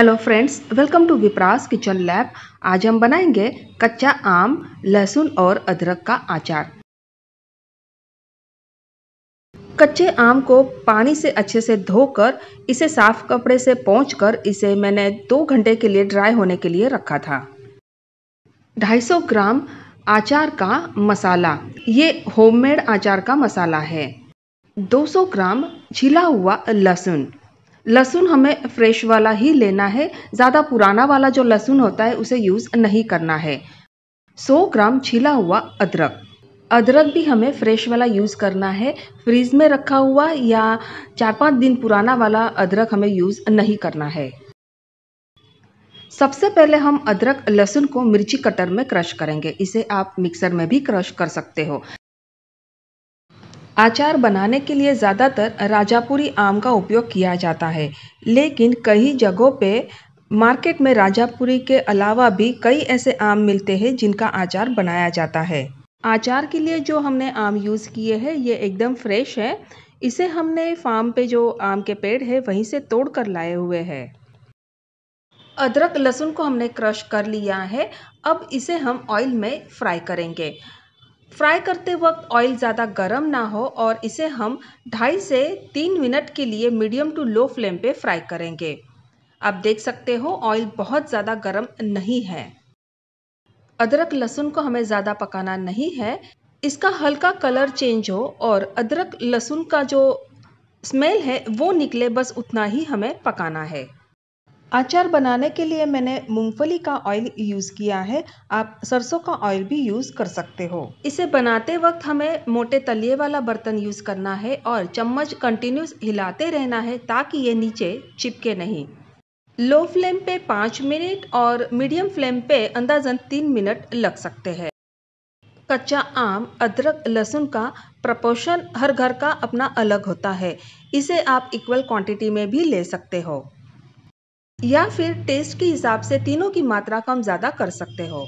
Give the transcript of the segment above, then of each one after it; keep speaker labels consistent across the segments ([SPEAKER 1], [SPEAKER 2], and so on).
[SPEAKER 1] hello friends welcome to Vipras kitchen lab आज हम बनाएंगे कच्चा आम लहसुन और अदरक का अचार कच्चे आम को पानी से अच्छे से धोकर इसे साफ कपड़े से पहुँच इसे मैंने दो घंटे के लिए ड्राई होने के लिए रखा था 250 ग्राम आचार का मसाला ये होममेड आचार का मसाला है 200 ग्राम छिला हुआ लहसुन लहसुन हमें फ्रेश वाला ही लेना है ज़्यादा पुराना वाला जो लहसुन होता है उसे यूज़ नहीं करना है 100 ग्राम छीला हुआ अदरक अदरक भी हमें फ्रेश वाला यूज़ करना है फ्रीज में रखा हुआ या चार पाँच दिन पुराना वाला अदरक हमें यूज़ नहीं करना है सबसे पहले हम अदरक लहसुन को मिर्ची कटर में क्रश करेंगे इसे आप मिक्सर में भी क्रश कर सकते हो आचार बनाने के लिए ज़्यादातर राजापुरी आम का उपयोग किया जाता है लेकिन कई जगहों पे मार्केट में राजापुरी के अलावा भी कई ऐसे आम मिलते हैं जिनका आचार बनाया जाता है आचार के लिए जो हमने आम यूज़ किए हैं ये एकदम फ्रेश है इसे हमने फार्म पे जो आम के पेड़ है वहीं से तोड़ कर लाए हुए हैं अदरक लहसुन को हमने क्रश कर लिया है अब इसे हम ऑयल में फ्राई करेंगे फ्राई करते वक्त ऑयल ज़्यादा गर्म ना हो और इसे हम ढाई से तीन मिनट के लिए मीडियम टू लो फ्लेम पे फ्राई करेंगे आप देख सकते हो ऑयल बहुत ज़्यादा गर्म नहीं है अदरक लहसुन को हमें ज़्यादा पकाना नहीं है इसका हल्का कलर चेंज हो और अदरक लहसुन का जो स्मेल है वो निकले बस उतना ही हमें पकाना है अचार बनाने के लिए मैंने मूंगफली का ऑयल यूज़ किया है आप सरसों का ऑयल भी यूज़ कर सकते हो इसे बनाते वक्त हमें मोटे तलिए वाला बर्तन यूज़ करना है और चम्मच कंटिन्यूस हिलाते रहना है ताकि ये नीचे चिपके नहीं लो फ्लेम पे पाँच मिनट और मीडियम फ्लेम पे अंदाजन तीन मिनट लग सकते हैं कच्चा आम अदरक लहसुन का प्रपोशन हर घर का अपना अलग होता है इसे आप इक्वल क्वांटिटी में भी ले सकते हो या फिर टेस्ट के हिसाब से तीनों की मात्रा कम ज़्यादा कर सकते हो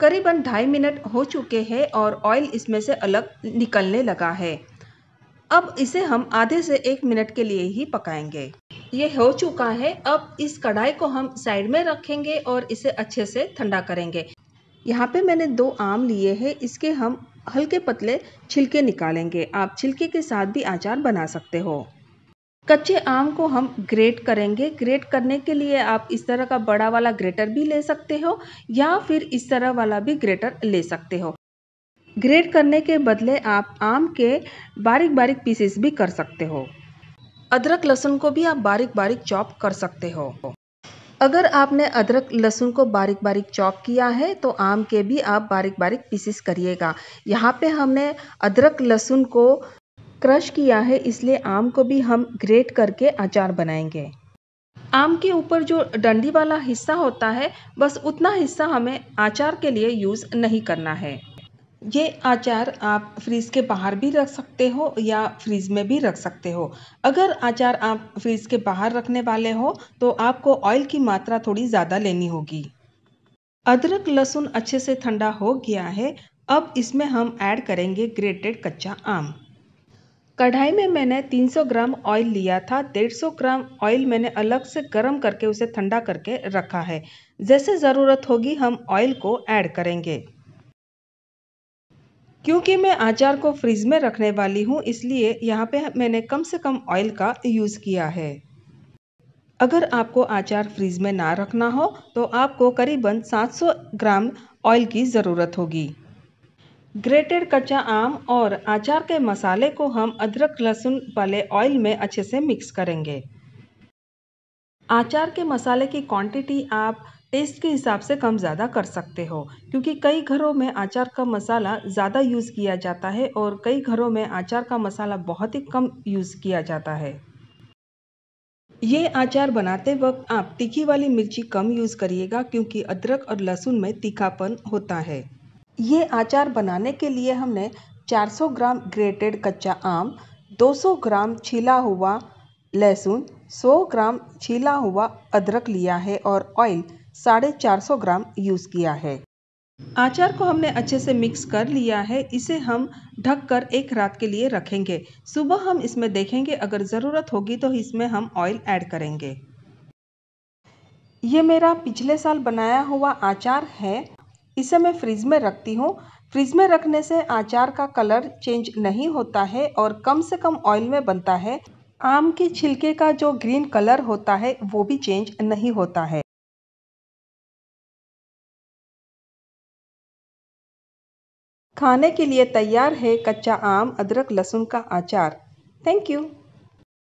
[SPEAKER 1] करीबन ढाई मिनट हो चुके हैं और ऑयल इसमें से अलग निकलने लगा है अब इसे हम आधे से एक मिनट के लिए ही पकाएंगे ये हो चुका है अब इस कढ़ाई को हम साइड में रखेंगे और इसे अच्छे से ठंडा करेंगे यहाँ पे मैंने दो आम लिए हैं इसके हम हल्के पतले छिलके निकालेंगे आप छिलके के साथ भी आचार बना सकते हो कच्चे आम को हम ग्रेट करेंगे ग्रेट करने के लिए आप इस तरह का बड़ा वाला ग्रेटर भी ले सकते हो या फिर इस तरह वाला भी ग्रेटर ले सकते हो ग्रेट करने के बदले आप आम के बारीक बारीक पीसेस भी कर सकते हो अदरक लहसुन को भी आप बारीक बारीक चॉप कर सकते हो अगर आपने अदरक लहसुन को बारीक बारीक चॉप किया है तो आम के भी आप बारीक बारीक पीसेस करिएगा यहाँ पे हमने अदरक लहसुन को क्रश किया है इसलिए आम को भी हम ग्रेट करके अचार बनाएंगे आम के ऊपर जो डंडी वाला हिस्सा होता है बस उतना हिस्सा हमें अचार के लिए यूज़ नहीं करना है ये अचार आप फ्रिज के बाहर भी रख सकते हो या फ्रीज़ में भी रख सकते हो अगर अचार आप फ्रीज़ के बाहर रखने वाले हो तो आपको ऑयल की मात्रा थोड़ी ज़्यादा लेनी होगी अदरक लहसुन अच्छे से ठंडा हो गया है अब इसमें हम ऐड करेंगे ग्रेटेड कच्चा आम कढ़ाई में मैंने तीन सौ ग्राम ऑयल लिया था डेढ़ सौ ग्राम ऑयल मैंने अलग से गर्म करके उसे ठंडा करके रखा है जैसे ज़रूरत होगी हम ऑयल को ऐड करेंगे क्योंकि मैं अचार को फ्रिज में रखने वाली हूँ इसलिए यहाँ पे मैंने कम से कम ऑयल का यूज़ किया है अगर आपको अचार फ्रिज में ना रखना हो तो आपको करीबन 700 ग्राम ऑयल की ज़रूरत होगी ग्रेटेड कच्चा आम और अचार के मसाले को हम अदरक लहसुन वाले ऑयल में अच्छे से मिक्स करेंगे अचार के मसाले की क्वांटिटी आप टेस्ट के हिसाब से कम ज़्यादा कर सकते हो क्योंकि कई घरों में अचार का मसाला ज़्यादा यूज़ किया जाता है और कई घरों में अचार का मसाला बहुत ही कम यूज़ किया जाता है ये अचार बनाते वक्त आप तीखी वाली मिर्ची कम यूज़ करिएगा क्योंकि अदरक और लहसुन में तीखापन होता है ये अचार बनाने के लिए हमने 400 ग्राम ग्रेटेड कच्चा आम 200 ग्राम छीला हुआ लहसुन 100 ग्राम छीला हुआ अदरक लिया है और ऑयल साढ़े चार सौ ग्राम यूज़ किया है आचार को हमने अच्छे से मिक्स कर लिया है इसे हम ढक कर एक रात के लिए रखेंगे सुबह हम इसमें देखेंगे अगर ज़रूरत होगी तो इसमें हम ऑयल ऐड करेंगे ये मेरा पिछले साल बनाया हुआ आचार है इसे मैं फ्रिज में रखती हूँ फ्रिज में रखने से अचार का कलर चेंज नहीं होता है और कम से कम ऑयल में बनता है आम के छिलके का जो ग्रीन कलर होता है वो भी चेंज नहीं होता है खाने के लिए तैयार है कच्चा आम अदरक लहसुन का अचार थैंक यू